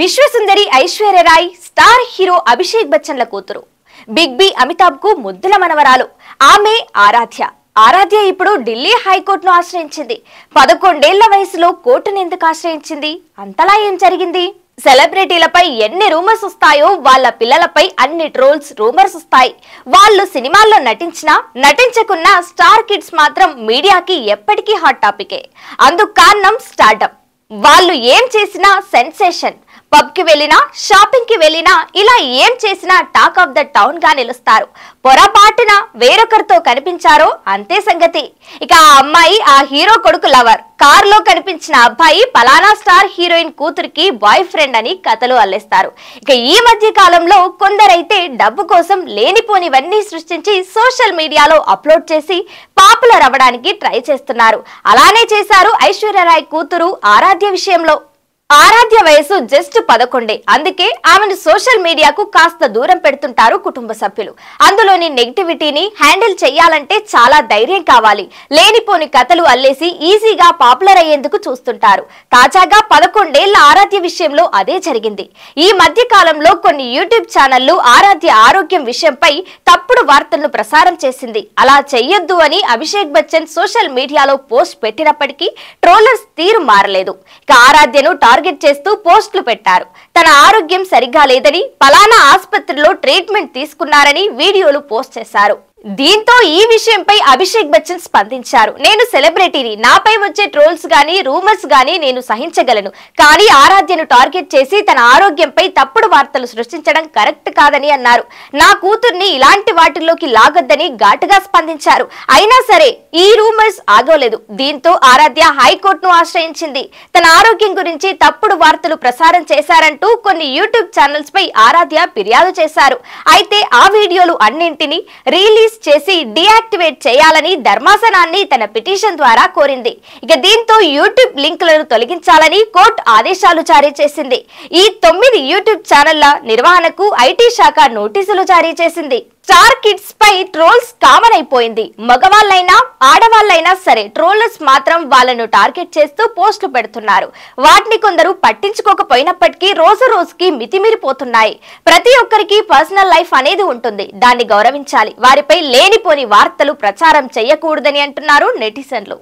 విశ్వసుందరి Aishwarya Rai star hero Abhishek బచ్చన్ల కూతురు big B Amitabh కు ముద్దుల మనవరాలు ఆమె ఆరాధ్య ఆరాధ్య ఇప్పుడు ఢిల్లీ హైకోర్టును ఆశ్రయించింది పదకొండేళ్ల వయసులో కోర్టును ఎందుకు ఆశ్రయించింది అంతలా ఏం జరిగింది సెలబ్రిటీలపై ఎన్ని రూమర్స్ వస్తాయో వాళ్ళ పిల్లలపై అన్ని ట్రోల్స్ రూమర్స్ వస్తాయి వాళ్ళు సినిమాల్లో నటించినా నటించకున్న స్టార్ కిడ్స్ మాత్రం మీడియాకి ఎప్పటికీ హాట్ టాపికే అందుకు కారణం స్టార్టప్ వాళ్ళు ఏం చేసినా సెన్సేషన్ పబ్ కి వెళ్ళినా షాపింగ్ కి వెళ్ళినా ఇలా ఏం చేసినా టాక్ ఆఫ్ ద టౌన్ గా నిలుస్తారు పొరపాటున వేరొకరితో కనిపించారో అంతే సంగతి ఇక ఆ అమ్మాయి ఆ హీరో కొడుకు లవర్ కారులో కనిపించిన అబ్బాయి పలానా స్టార్ హీరోయిన్ కూతురికి బాయ్ ఫ్రెండ్ అని కథలు అల్లేస్తారు ఇక ఈ మధ్య కాలంలో కొందరైతే డబ్బు కోసం లేనిపోనివన్నీ సృష్టించి సోషల్ మీడియాలో అప్లోడ్ చేసి పాపులర్ అవ్వడానికి ట్రై చేస్తున్నారు అలానే చేశారు ఐశ్వర్యరాయ్ కూతురు ఆరాధ్య విషయంలో ఆరాధ్య వయసు జస్ట్ పదకొండే అందుకే ఆమెను సోషల్ మీడియాకు కాస్త దూరం పెడుతుంటారు కుటుంబ సభ్యులు అందులోని నెగిటివిటీని హ్యాండిల్ చేయాలంటే చాలా ధైర్యం కావాలి లేనిపోని కథలు అల్లేసి ఈజీగా పాపులర్ అయ్యేందుకు చూస్తుంటారు తాజాగా పదకొండేళ్ల ఆరాధ్య విషయంలో అదే జరిగింది ఈ మధ్య కాలంలో కొన్ని యూట్యూబ్ ఛానళ్లు ఆరాధ్య ఆరోగ్యం విషయంపై తప్పుడు వార్తలను ప్రసారం చేసింది అలా చెయ్యొద్దు అని అభిషేక్ బచ్చన్ సోషల్ మీడియాలో పోస్ట్ పెట్టినప్పటికీ ట్రోలర్స్ తీరు మారలేదు ఇక ఆరాధ్యను టార్గెట్ చేస్తూ పోస్టులు పెట్టారు తన ఆరోగ్యం సరిగ్గా లేదని పలానా ఆసుపత్రిలో ట్రీట్మెంట్ తీసుకున్నారని వీడియోలు పోస్ట్ చేశారు దీంతో ఈ విషయంపై అభిషేక్ బచ్చన్ స్పందించారు నేను సెలబ్రిటీని నాపై వచ్చే ట్రోల్స్ గాని రూమర్స్ గాని నేను సహించగలను కానీ ఆరాధ్యను టార్గెట్ చేసి తన ఆరోగ్యంపై తప్పుడు వార్తలు సృష్టించడం కరెక్ట్ కాదని అన్నారు నా కూతుర్ని ఇలాంటి వాటిల్లోకి లాగొద్దని ఘాటుగా స్పందించారు అయినా సరే ఈ రూమర్స్ ఆగోలేదు దీంతో ఆరాధ్య హైకోర్టును ఆశ్రయించింది తన ఆరోగ్యం గురించి తప్పుడు వార్తలు ప్రసారం చేశారంటూ కొన్ని యూట్యూబ్ ఛానల్స్ పై ఆరాధ్య ఫిర్యాదు చేశారు అయితే ఆ వీడియోలు అన్నింటినీ రిలీజ్ చేసి డియాక్టివేట్ చేయాలని ధర్మాసనాన్ని తన పిటిషన్ ద్వారా కోరింది ఇక దీంతో యూట్యూబ్ లింకులను తొలగించాలని కోర్టు ఆదేశాలు జారీ చేసింది ఈ తొమ్మిది యూట్యూబ్ ఛానళ్ల నిర్వహణకు ఐటీ శాఖ నోటీసులు జారీ చేసింది స్టార్ కిడ్స్ పై ట్రోల్స్ కామన్ అయిపోయింది మగవాళ్ళైనా ఆడవాళ్ళైనా సరే ట్రోలర్స్ మాత్రం వాళ్ళను టార్గెట్ చేస్తూ పోస్టులు పెడుతున్నారు వాటిని కొందరు పట్టించుకోకపోయినప్పటికీ రోజు రోజుకి మితిమీరిపోతున్నాయి ప్రతి ఒక్కరికి పర్సనల్ లైఫ్ అనేది ఉంటుంది దాన్ని గౌరవించాలి వారిపై లేనిపోని వార్తలు ప్రచారం చేయకూడదని అంటున్నారు నెటిజన్లు